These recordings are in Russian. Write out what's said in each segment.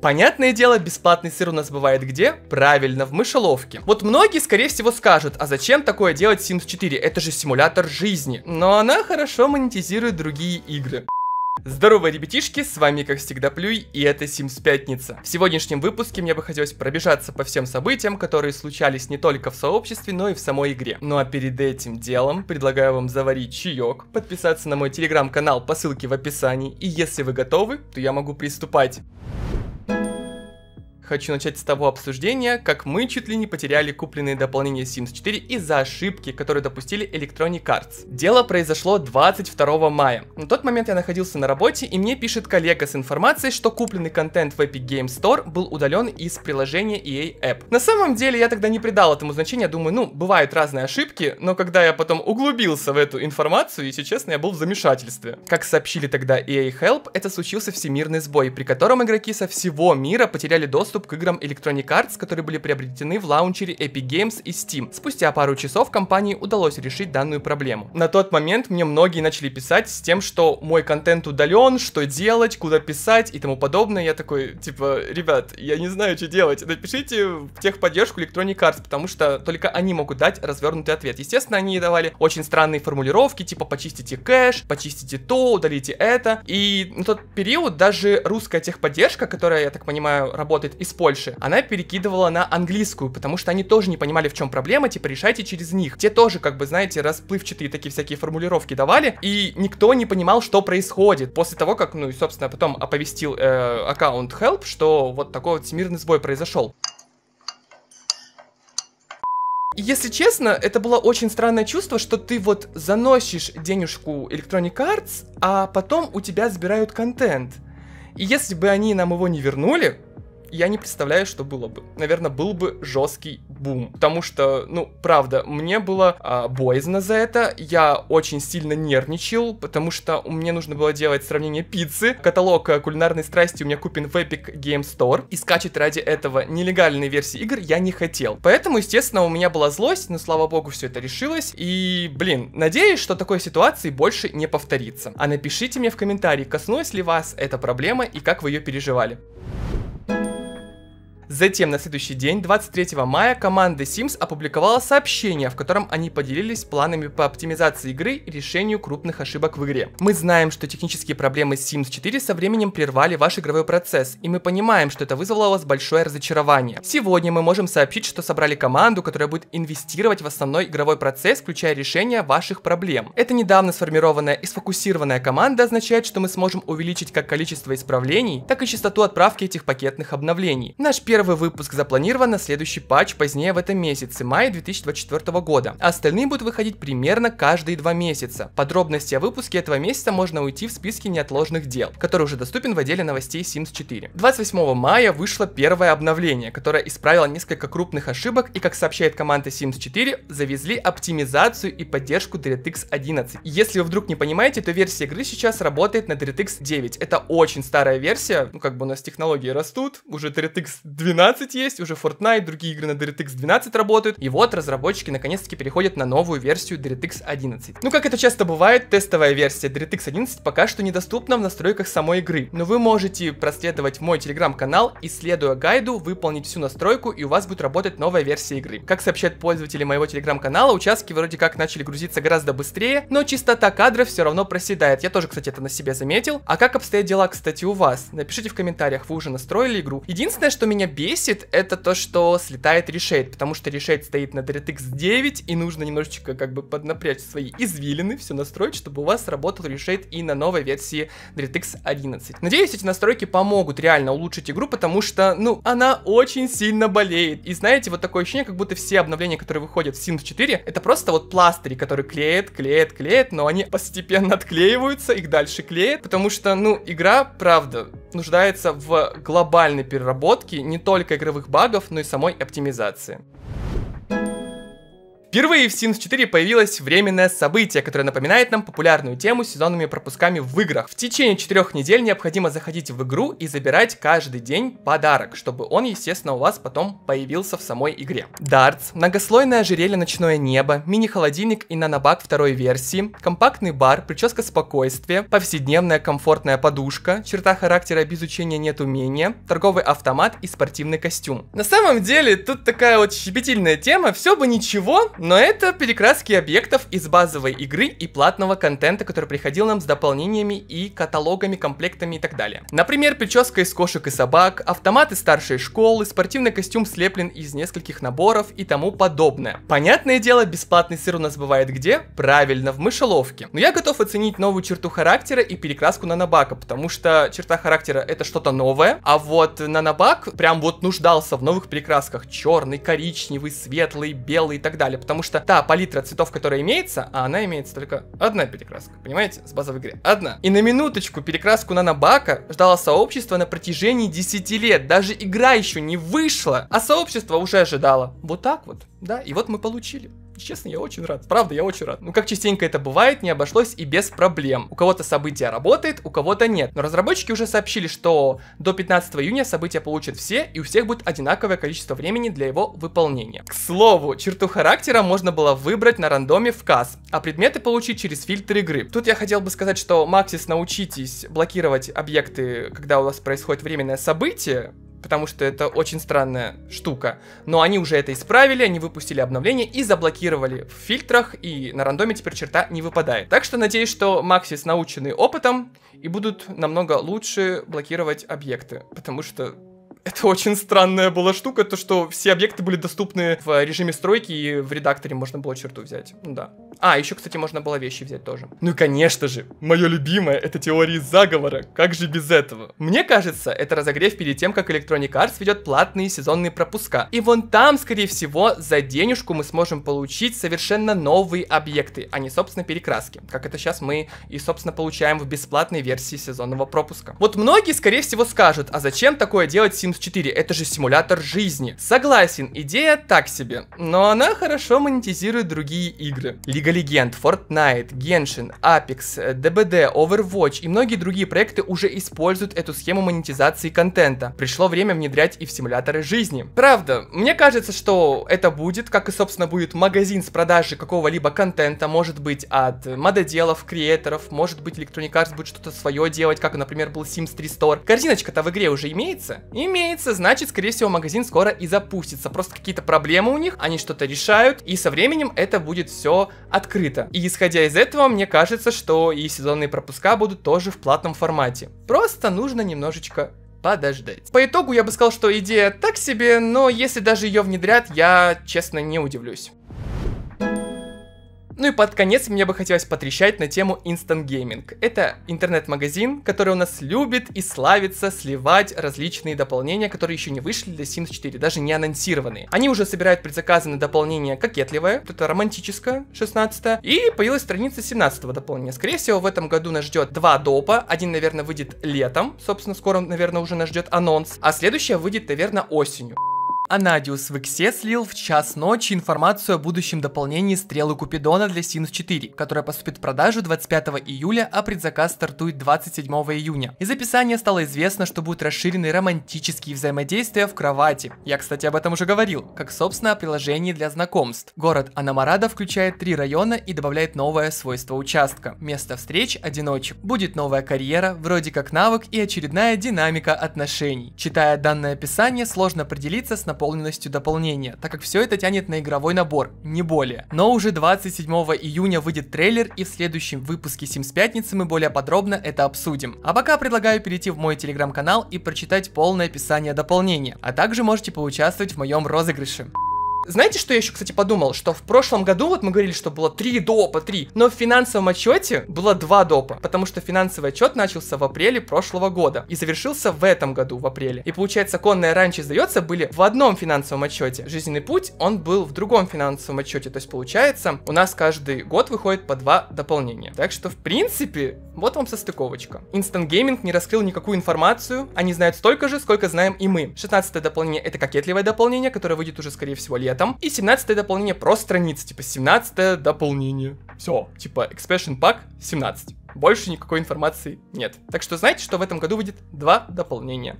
Понятное дело, бесплатный сыр у нас бывает где? Правильно, в мышеловке. Вот многие, скорее всего, скажут, а зачем такое делать в Sims 4? Это же симулятор жизни. Но она хорошо монетизирует другие игры. Здорово, ребятишки, с вами как всегда Плюй, и это Sims Пятница. В сегодняшнем выпуске мне бы хотелось пробежаться по всем событиям, которые случались не только в сообществе, но и в самой игре. Ну а перед этим делом предлагаю вам заварить чаек, подписаться на мой телеграм-канал по ссылке в описании, и если вы готовы, то я могу приступать хочу начать с того обсуждения, как мы чуть ли не потеряли купленные дополнения Sims 4 из-за ошибки, которую допустили Electronic Arts. Дело произошло 22 мая. На тот момент я находился на работе, и мне пишет коллега с информацией, что купленный контент в Epic Game Store был удален из приложения EA App. На самом деле я тогда не придал этому значения, думаю, ну, бывают разные ошибки, но когда я потом углубился в эту информацию, если честно, я был в замешательстве. Как сообщили тогда EA Help, это случился всемирный сбой, при котором игроки со всего мира потеряли доступ доступ к играм Electronic Arts, которые были приобретены в лаунчере Epic Games и Steam. Спустя пару часов компании удалось решить данную проблему. На тот момент мне многие начали писать с тем, что мой контент удален, что делать, куда писать и тому подобное. Я такой, типа, ребят, я не знаю, что делать. Напишите в техподдержку Electronic Arts, потому что только они могут дать развернутый ответ. Естественно, они давали очень странные формулировки, типа почистите кэш, почистите то, удалите это. И на тот период даже русская техподдержка, которая, я так понимаю, работает из из Польши, она перекидывала на английскую, потому что они тоже не понимали, в чем проблема, типа решайте через них. Те тоже, как бы, знаете, расплывчатые такие всякие формулировки давали, и никто не понимал, что происходит. После того, как, ну, и, собственно, потом оповестил э, аккаунт Help, что вот такой вот всемирный сбой произошел. Если честно, это было очень странное чувство, что ты вот заносишь денежку Electronic Arts, а потом у тебя забирают контент. И если бы они нам его не вернули, я не представляю, что было бы. Наверное, был бы жесткий бум. Потому что, ну, правда, мне было а, боязно за это. Я очень сильно нервничал, потому что мне нужно было делать сравнение пиццы. Каталог э, кулинарной страсти у меня куплен в Epic Game Store. И скачать ради этого нелегальные версии игр я не хотел. Поэтому, естественно, у меня была злость, но, слава богу, все это решилось. И, блин, надеюсь, что такой ситуации больше не повторится. А напишите мне в комментарии, коснулась ли вас эта проблема и как вы ее переживали. Затем на следующий день, 23 мая, команда Sims опубликовала сообщение, в котором они поделились планами по оптимизации игры и решению крупных ошибок в игре. Мы знаем, что технические проблемы Sims 4 со временем прервали ваш игровой процесс, и мы понимаем, что это вызвало у вас большое разочарование. Сегодня мы можем сообщить, что собрали команду, которая будет инвестировать в основной игровой процесс, включая решение ваших проблем. Это недавно сформированная и сфокусированная команда означает, что мы сможем увеличить как количество исправлений, так и частоту отправки этих пакетных обновлений. Наш первый Первый выпуск запланирован на следующий патч позднее в этом месяце, мая 2024 года. Остальные будут выходить примерно каждые два месяца. Подробности о выпуске этого месяца можно уйти в списке неотложных дел, который уже доступен в отделе новостей Sims 4. 28 мая вышло первое обновление, которое исправило несколько крупных ошибок и, как сообщает команда Sims 4, завезли оптимизацию и поддержку DirectX 11. Если вы вдруг не понимаете, то версия игры сейчас работает на DirectX 9. Это очень старая версия, ну как бы у нас технологии растут, уже DirectX 12 12 есть, уже Fortnite, другие игры на DirectX 12 работают, и вот разработчики наконец-таки переходят на новую версию DirectX 11. Ну как это часто бывает, тестовая версия DirectX 11 пока что недоступна в настройках самой игры, но вы можете проследовать мой телеграм-канал и следуя гайду выполнить всю настройку и у вас будет работать новая версия игры. Как сообщают пользователи моего телеграм-канала, участки вроде как начали грузиться гораздо быстрее, но частота кадров все равно проседает. Я тоже, кстати, это на себе заметил. А как обстоят дела, кстати, у вас? Напишите в комментариях, вы уже настроили игру. Единственное, что меня бесит, это то, что слетает решейт, потому что решейт стоит на DirectX 9, и нужно немножечко как бы поднапрячь свои извилины, все настроить, чтобы у вас работал решейт и на новой версии DirectX 11. Надеюсь, эти настройки помогут реально улучшить игру, потому что, ну, она очень сильно болеет. И знаете, вот такое ощущение, как будто все обновления, которые выходят в Sims 4, это просто вот пластыри, которые клеят, клеят, клеят, но они постепенно отклеиваются, их дальше клеят, потому что, ну, игра, правда, нуждается в глобальной переработке не только игровых багов, но и самой оптимизации. Впервые в Sims 4 появилось временное событие, которое напоминает нам популярную тему с сезонными пропусками в играх. В течение четырех недель необходимо заходить в игру и забирать каждый день подарок, чтобы он, естественно, у вас потом появился в самой игре. Дартс, многослойное ожерелье ночное небо, мини-холодильник и нанобак второй версии, компактный бар, прическа спокойствия, повседневная комфортная подушка, черта характера без учения нет умения, торговый автомат и спортивный костюм. На самом деле, тут такая вот щепетильная тема, все бы ничего, но это перекраски объектов из базовой игры и платного контента, который приходил нам с дополнениями и каталогами, комплектами и так далее. Например, прическа из кошек и собак, автоматы старшей школы, спортивный костюм слеплен из нескольких наборов и тому подобное. Понятное дело, бесплатный сыр у нас бывает где? Правильно, в мышеловке. Но я готов оценить новую черту характера и перекраску нанобака, потому что черта характера это что-то новое, а вот нанобак прям вот нуждался в новых перекрасках. Черный, коричневый, светлый, белый и так далее потому что та палитра цветов, которая имеется, а она имеется только одна перекраска, понимаете, с базовой игры, одна. И на минуточку перекраску нанобака ждало сообщество на протяжении 10 лет, даже игра еще не вышла, а сообщество уже ожидало. Вот так вот, да, и вот мы получили. Честно, я очень рад. Правда, я очень рад. Ну, как частенько это бывает, не обошлось и без проблем. У кого-то событие работает, у кого-то нет. Но разработчики уже сообщили, что до 15 июня события получат все, и у всех будет одинаковое количество времени для его выполнения. К слову, черту характера можно было выбрать на рандоме в касс, а предметы получить через фильтр игры. Тут я хотел бы сказать, что Максис научитесь блокировать объекты, когда у вас происходит временное событие, потому что это очень странная штука. Но они уже это исправили, они выпустили обновление и заблокировали в фильтрах, и на рандоме теперь черта не выпадает. Так что надеюсь, что Максис научены опытом и будут намного лучше блокировать объекты, потому что это очень странная была штука, то что все объекты были доступны в режиме стройки и в редакторе можно было черту взять. Ну да. А, еще, кстати, можно было вещи взять тоже. Ну и, конечно же, мое любимое — это теории заговора. Как же без этого? Мне кажется, это разогрев перед тем, как Electronic Arts ведет платные сезонные пропуска. И вон там, скорее всего, за денежку мы сможем получить совершенно новые объекты, а не, собственно, перекраски, как это сейчас мы и, собственно, получаем в бесплатной версии сезонного пропуска. Вот многие, скорее всего, скажут, а зачем такое делать Sims 4, это же симулятор жизни. Согласен, идея так себе, но она хорошо монетизирует другие игры. Лига Легенд, Fortnite, Genshin, Apex, DBD, Overwatch и многие другие проекты уже используют эту схему монетизации контента. Пришло время внедрять и в симуляторы жизни. Правда, мне кажется, что это будет, как и собственно будет магазин с продажей какого-либо контента, может быть от мододелов, креаторов, может быть Electronic Arts будет что-то свое делать, как, например, был Sims 3 Store. Корзиночка-то в игре уже имеется? Имеется имеется, значит, скорее всего, магазин скоро и запустится. Просто какие-то проблемы у них, они что-то решают, и со временем это будет все открыто. И исходя из этого, мне кажется, что и сезонные пропуска будут тоже в платном формате. Просто нужно немножечко подождать. По итогу я бы сказал, что идея так себе, но если даже ее внедрят, я честно не удивлюсь. Ну и под конец мне бы хотелось потрещать на тему Instant Gaming. Это интернет-магазин, который у нас любит и славится сливать различные дополнения, которые еще не вышли для Sims 4, даже не анонсированные. Они уже собирают предзаказы на дополнение кокетливое, вот это романтическое, 16 и появилась страница 17 дополнения. Скорее всего, в этом году нас ждет два допа, один, наверное, выйдет летом, собственно, скоро, наверное, уже нас ждет анонс, а следующее выйдет, наверное, осенью. Анадиус в Иксе слил в час ночи информацию о будущем дополнении стрелы Купидона для Sims 4, которая поступит в продажу 25 июля, а предзаказ стартует 27 июня. Из описания стало известно, что будут расширены романтические взаимодействия в кровати. Я, кстати, об этом уже говорил, как, собственно, о приложении для знакомств. Город Анамарада включает три района и добавляет новое свойство участка. Место встреч – одиночек. Будет новая карьера, вроде как навык и очередная динамика отношений. Читая данное описание, сложно определиться с направлением дополненностью дополнения, так как все это тянет на игровой набор, не более. Но уже 27 июня выйдет трейлер, и в следующем выпуске Sims Пятницы мы более подробно это обсудим. А пока предлагаю перейти в мой телеграм-канал и прочитать полное описание дополнения, а также можете поучаствовать в моем розыгрыше. Знаете, что я еще, кстати, подумал? Что в прошлом году, вот мы говорили, что было 3 допа, 3, но в финансовом отчете было 2 допа, потому что финансовый отчет начался в апреле прошлого года и завершился в этом году, в апреле. И получается, конные раньше сдается были в одном финансовом отчете. Жизненный путь, он был в другом финансовом отчете. То есть, получается, у нас каждый год выходит по 2 дополнения. Так что, в принципе, вот вам состыковочка. Instant Gaming не раскрыл никакую информацию, они знают столько же, сколько знаем и мы. 16 дополнение это кокетливое дополнение, которое выйдет уже, скорее всего, летом летом. И 17 дополнение просто страница, типа 17 дополнение. Все, типа Expansion Pack 17. Больше никакой информации нет. Так что знаете, что в этом году выйдет два дополнения.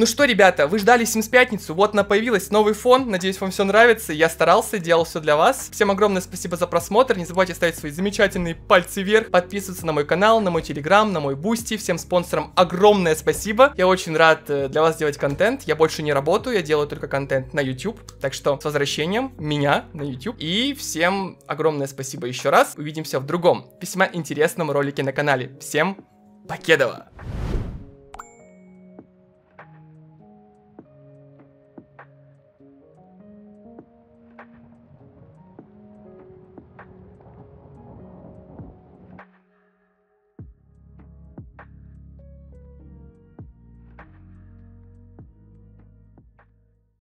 Ну что, ребята, вы ждали Sims пятницу, вот она появилась, новый фон, надеюсь вам все нравится, я старался, делал все для вас. Всем огромное спасибо за просмотр, не забывайте ставить свои замечательные пальцы вверх, подписываться на мой канал, на мой телеграм, на мой бусти, всем спонсорам огромное спасибо, я очень рад э, для вас делать контент, я больше не работаю, я делаю только контент на YouTube, так что с возвращением меня на YouTube, и всем огромное спасибо еще раз, увидимся в другом, весьма интересном ролике на канале, всем покедово.